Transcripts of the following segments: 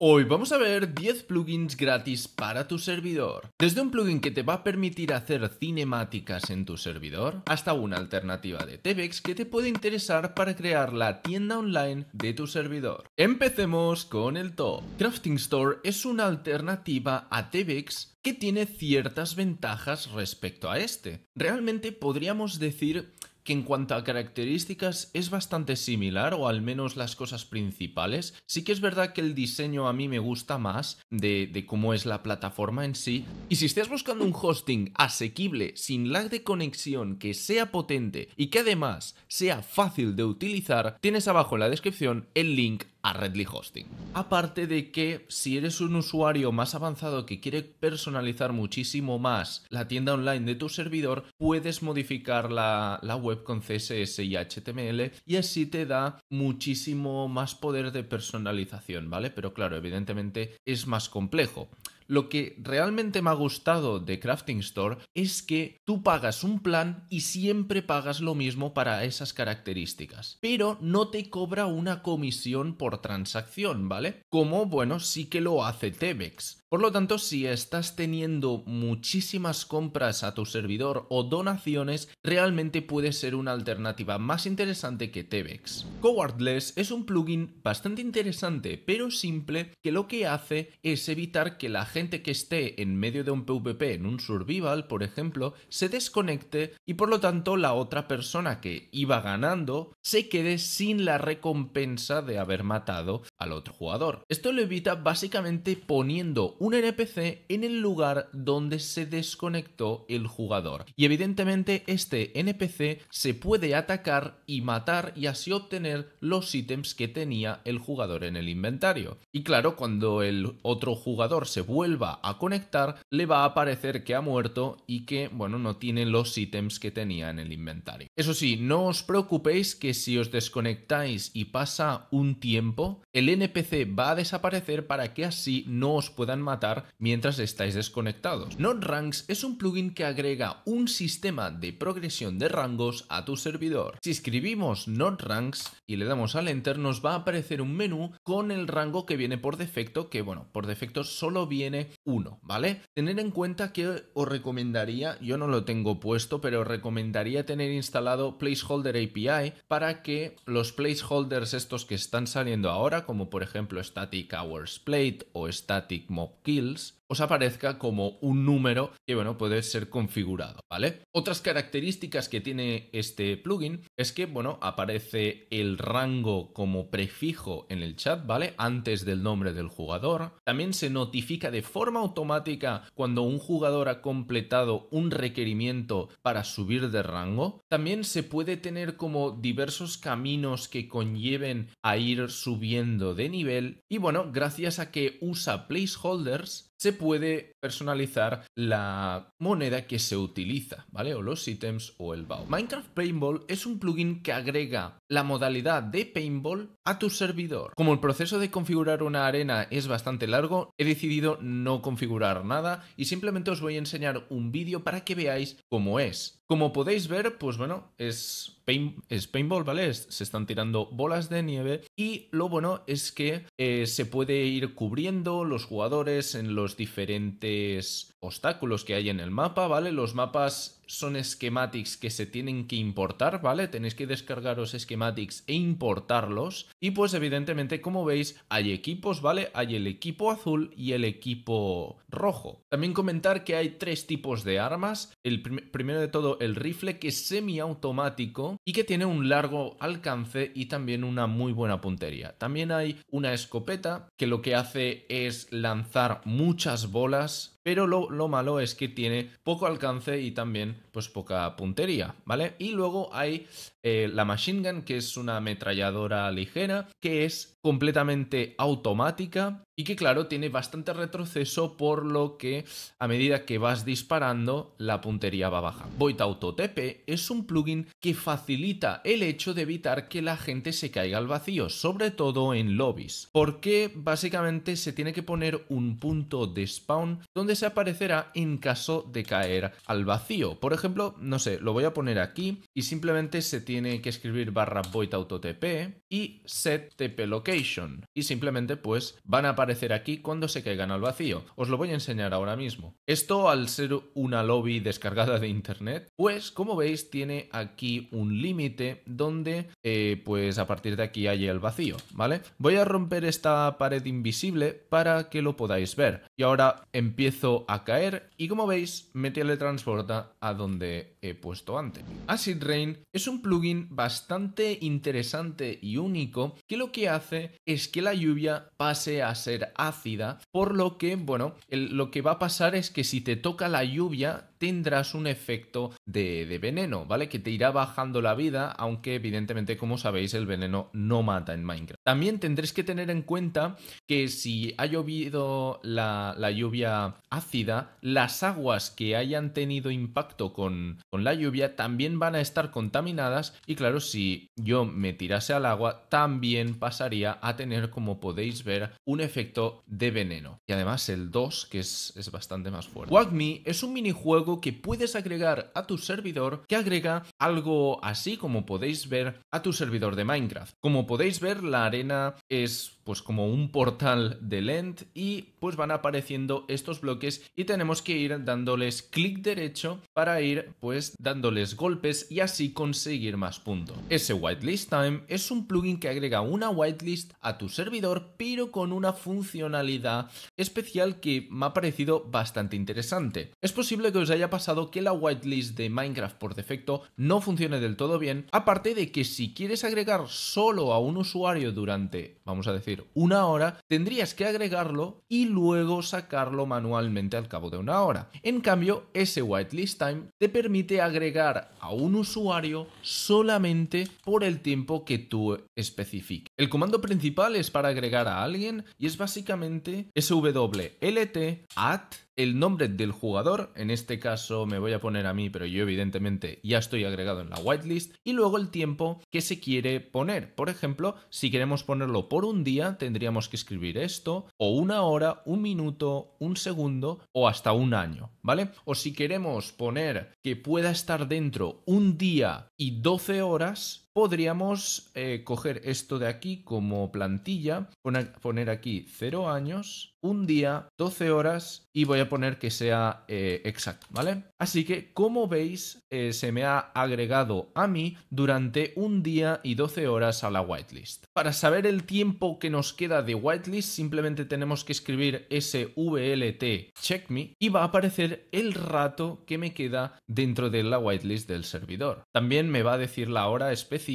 Hoy vamos a ver 10 plugins gratis para tu servidor. Desde un plugin que te va a permitir hacer cinemáticas en tu servidor, hasta una alternativa de Tebex que te puede interesar para crear la tienda online de tu servidor. Empecemos con el top. Crafting Store es una alternativa a Tebex que tiene ciertas ventajas respecto a este. Realmente podríamos decir que en cuanto a características es bastante similar, o al menos las cosas principales. Sí que es verdad que el diseño a mí me gusta más de, cómo es la plataforma en sí. Y si estás buscando un hosting asequible, sin lag de conexión, que sea potente y que además sea fácil de utilizar, tienes abajo en la descripción el link a Redly Hosting. Aparte de que si eres un usuario más avanzado que quiere personalizar muchísimo más la tienda online de tu servidor, puedes modificar la web con CSS y HTML y así te da muchísimo más poder de personalización, ¿vale? Pero claro, evidentemente es más complejo. Lo que realmente me ha gustado de Crafting Store es que tú pagas un plan y siempre pagas lo mismo para esas características, pero no te cobra una comisión por transacción, ¿vale? Como, bueno, sí que lo hace Tebex. Por lo tanto, si estás teniendo muchísimas compras a tu servidor o donaciones, realmente puede ser una alternativa más interesante que Tebex. Cowardless es un plugin bastante interesante, pero simple, que lo que hace es evitar que la gente que esté en medio de un PvP, en un survival, por ejemplo, se desconecte y por lo tanto la otra persona que iba ganando se quede sin la recompensa de haber matado al otro jugador. Esto lo evita básicamente poniendo un NPC en el lugar donde se desconectó el jugador. Y evidentemente este NPC se puede atacar y matar y así obtener los ítems que tenía el jugador en el inventario. Y claro, cuando el otro jugador se vuelva a conectar, le va a aparecer que ha muerto y que, bueno, no tiene los ítems que tenía en el inventario. Eso sí, no os preocupéis que si os desconectáis y pasa un tiempo, el NPC va a desaparecer para que así no os puedan matar mientras estáis desconectados. NotRanks es un plugin que agrega un sistema de progresión de rangos a tu servidor. Si escribimos Ranks y le damos al Enter, nos va a aparecer un menú con el rango que viene por defecto, que bueno, por defecto solo viene uno, ¿vale? Tener en cuenta que os recomendaría, yo no lo tengo puesto, pero os recomendaría tener instalado Placeholder API para que los placeholders estos que están saliendo ahora, como por ejemplo Static Hours Plate o Static Mob skills os aparezca como un número que bueno, puede ser configurado, ¿vale? Otras características que tiene este plugin es que bueno, aparece el rango como prefijo en el chat, ¿vale? Antes del nombre del jugador. También se notifica de forma automática cuando un jugador ha completado un requerimiento para subir de rango. También se puede tener como diversos caminos que conlleven a ir subiendo de nivel y bueno, gracias a que usa placeholders se puede personalizar la moneda que se utiliza, ¿vale? O los ítems o el BAU. Minecraft Paintball es un plugin que agrega la modalidad de paintball a tu servidor. Como el proceso de configurar una arena es bastante largo, he decidido no configurar nada y simplemente os voy a enseñar un vídeo para que veáis cómo es. Como podéis ver, pues bueno, es, paintball, ¿vale? se están tirando bolas de nieve y lo bueno es que eh, se puede ir cubriendo los jugadores en los diferentes obstáculos que hay en el mapa, ¿vale? Los mapas son schematics que se tienen que importar, ¿vale? Tenéis que descargaros schematics e importarlos y pues evidentemente, como veis, hay equipos, ¿vale? Hay el equipo azul y el equipo rojo. También comentar que hay tres tipos de armas. El primero de todo, el rifle que es semiautomático y que tiene un largo alcance y también una muy buena puntería. También hay una escopeta que lo que hace es lanzar muchas bolas pero lo, malo es que tiene poco alcance y también pues poca puntería, ¿vale? Y luego hay eh, la Machine Gun, que es una ametralladora ligera, que es completamente automática y que claro tiene bastante retroceso por lo que a medida que vas disparando la puntería va baja. Void Auto TP es un plugin que facilita el hecho de evitar que la gente se caiga al vacío, sobre todo en lobbies, porque básicamente se tiene que poner un punto de spawn donde se aparecerá en caso de caer al vacío. Por ejemplo, no sé, lo voy a poner aquí y simplemente se tiene que escribir barra void auto TP y set TP location y simplemente pues van a aparecer aparecer aquí cuando se caigan al vacío. Os lo voy a enseñar ahora mismo. Esto al ser una lobby descargada de internet, pues como veis tiene aquí un límite donde eh, pues a partir de aquí hay el vacío, ¿vale? Voy a romper esta pared invisible para que lo podáis ver. Y ahora empiezo a caer y como veis me teletransporta a donde he puesto antes. Acid Rain es un plugin bastante interesante y único que lo que hace es que la lluvia pase a ser ácida, por lo que, bueno, lo que va a pasar es que si te toca la lluvia, tendrás un efecto de, veneno, ¿vale? Que te irá bajando la vida, aunque evidentemente, como sabéis, el veneno no mata en Minecraft. También tendréis que tener en cuenta que si ha llovido la, lluvia ácida, las aguas que hayan tenido impacto con, con la lluvia también van a estar contaminadas y claro, si yo me tirase al agua, también pasaría a tener, como podéis ver, un efecto de veneno. Y además el 2, que es, es bastante más fuerte. Wagme es un minijuego que puedes agregar a tu servidor que agrega algo así como podéis ver a tu servidor de Minecraft. Como podéis ver, la arena es pues como un portal de lent y pues van apareciendo estos bloques y tenemos que ir dándoles clic derecho para ir pues dándoles golpes y así conseguir más puntos. Ese whitelist time es un plugin que agrega una whitelist a tu servidor pero con una funcionalidad especial que me ha parecido bastante interesante. Es posible que os haya pasado que la whitelist de Minecraft por defecto no funcione del todo bien, aparte de que si quieres agregar solo a un usuario durante, vamos a decir, una hora, tendrías que agregarlo y luego sacarlo manualmente al cabo de una hora. En cambio, ese whitelist time te permite agregar a un usuario solamente por el tiempo que tú especifiques. El comando principal es para agregar a alguien y es básicamente swlt at el nombre del jugador, en este caso me voy a poner a mí, pero yo evidentemente ya estoy agregado en la whitelist, y luego el tiempo que se quiere poner. Por ejemplo, si queremos ponerlo por un día, tendríamos que escribir esto, o una hora, un minuto, un segundo, o hasta un año, ¿vale? O si queremos poner que pueda estar dentro un día y 12 horas, podríamos eh, coger esto de aquí como plantilla, poner aquí 0 años, un día, 12 horas y voy a poner que sea eh, exacto, ¿vale? Así que, como veis, eh, se me ha agregado a mí durante un día y 12 horas a la whitelist. Para saber el tiempo que nos queda de whitelist, simplemente tenemos que escribir svlt me y va a aparecer el rato que me queda dentro de la whitelist del servidor. También me va a decir la hora específica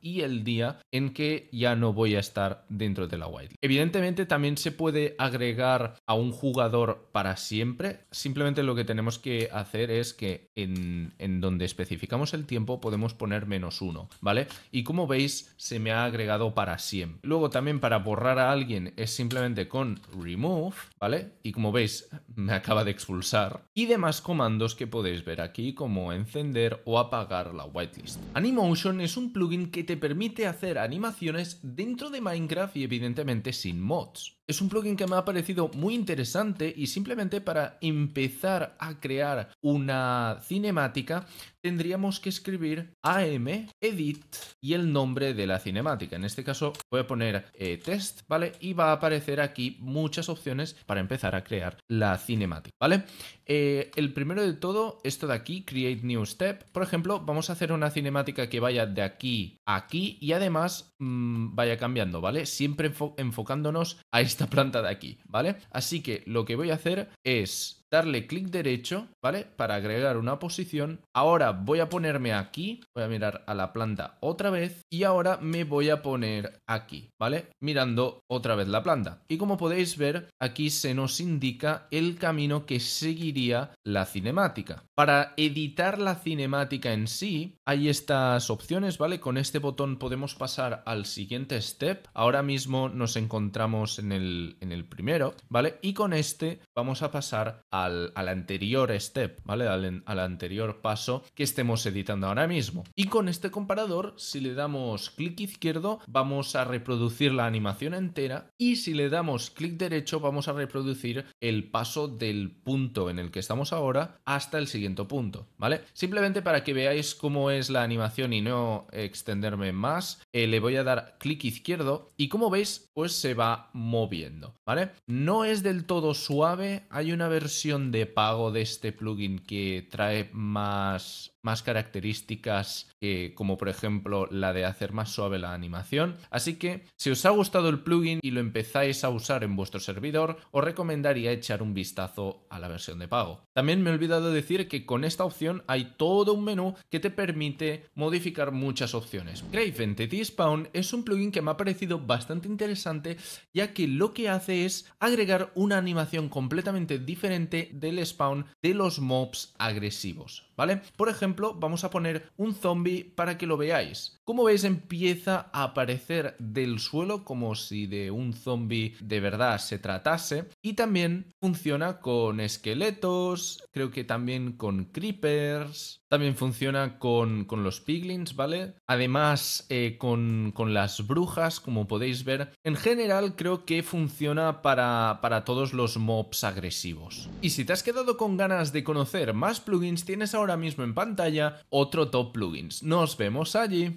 y el día en que ya no voy a estar dentro de la whitelist. Evidentemente también se puede agregar a un jugador para siempre. Simplemente lo que tenemos que hacer es que en, donde especificamos el tiempo podemos poner menos uno, ¿vale? Y como veis se me ha agregado para siempre. Luego también para borrar a alguien es simplemente con remove, ¿vale? Y como veis me acaba de expulsar. Y demás comandos que podéis ver aquí como encender o apagar la whitelist. Animotion es un plugin que te permite hacer animaciones dentro de Minecraft y evidentemente sin mods. Es un plugin que me ha parecido muy interesante y simplemente para empezar a crear una cinemática tendríamos que escribir am edit y el nombre de la cinemática. En este caso voy a poner eh, test, ¿vale? Y va a aparecer aquí muchas opciones para empezar a crear la cinemática, ¿vale? Eh, el primero de todo, esto de aquí, create new step. Por ejemplo, vamos a hacer una cinemática que vaya de aquí a aquí y además mm, vaya cambiando, ¿vale? Siempre enfocándonos a esta planta de aquí, ¿vale? Así que lo que voy a hacer es darle clic derecho, ¿vale? Para agregar una posición. Ahora voy a ponerme aquí, voy a mirar a la planta otra vez y ahora me voy a poner aquí, ¿vale? Mirando otra vez la planta. Y como podéis ver, aquí se nos indica el camino que seguiría la cinemática. Para editar la cinemática en sí, hay estas opciones, ¿vale? Con este botón podemos pasar al siguiente step. Ahora mismo nos encontramos en el, en el primero, ¿vale? Y con este vamos a pasar a al, anterior step, ¿vale? Al, anterior paso que estemos editando ahora mismo. Y con este comparador, si le damos clic izquierdo, vamos a reproducir la animación entera y si le damos clic derecho, vamos a reproducir el paso del punto en el que estamos ahora hasta el siguiente punto, ¿vale? Simplemente para que veáis cómo es la animación y no extenderme más, eh, le voy a dar clic izquierdo y como veis, pues se va moviendo, ¿vale? No es del todo suave, hay una versión de pago de este plugin que trae más más características como por ejemplo la de hacer más suave la animación. Así que si os ha gustado el plugin y lo empezáis a usar en vuestro servidor, os recomendaría echar un vistazo a la versión de pago. También me he olvidado decir que con esta opción hay todo un menú que te permite modificar muchas opciones. Grave Entity Spawn es un plugin que me ha parecido bastante interesante ya que lo que hace es agregar una animación completamente diferente del spawn de los mobs agresivos, ¿vale? Por ejemplo, vamos a poner un zombie para que lo veáis. Como veis, empieza a aparecer del suelo como si de un zombie de verdad se tratase. Y también funciona con esqueletos, creo que también con creepers, también funciona con, los piglins, ¿vale? Además, eh, con, con, las brujas, como podéis ver. En general, creo que funciona para, para todos los mobs agresivos. Y si te has quedado con ganas de conocer más plugins, tienes ahora mismo en pantalla otro top plugins. Nos vemos allí.